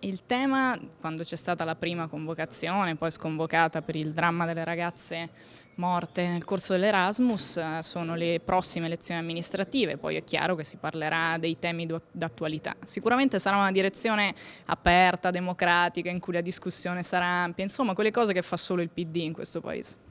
il tema, quando c'è stata la prima convocazione, poi sconvocata per il dramma delle ragazze morte nel corso dell'Erasmus, eh, sono le prossime elezioni amministrative, poi è chiaro che si parlerà dei temi d'attualità. Sicuramente sarà una direzione aperta, democratica, in cui la discussione sarà ampia, insomma quelle cose che fa solo il PD in questo Paese.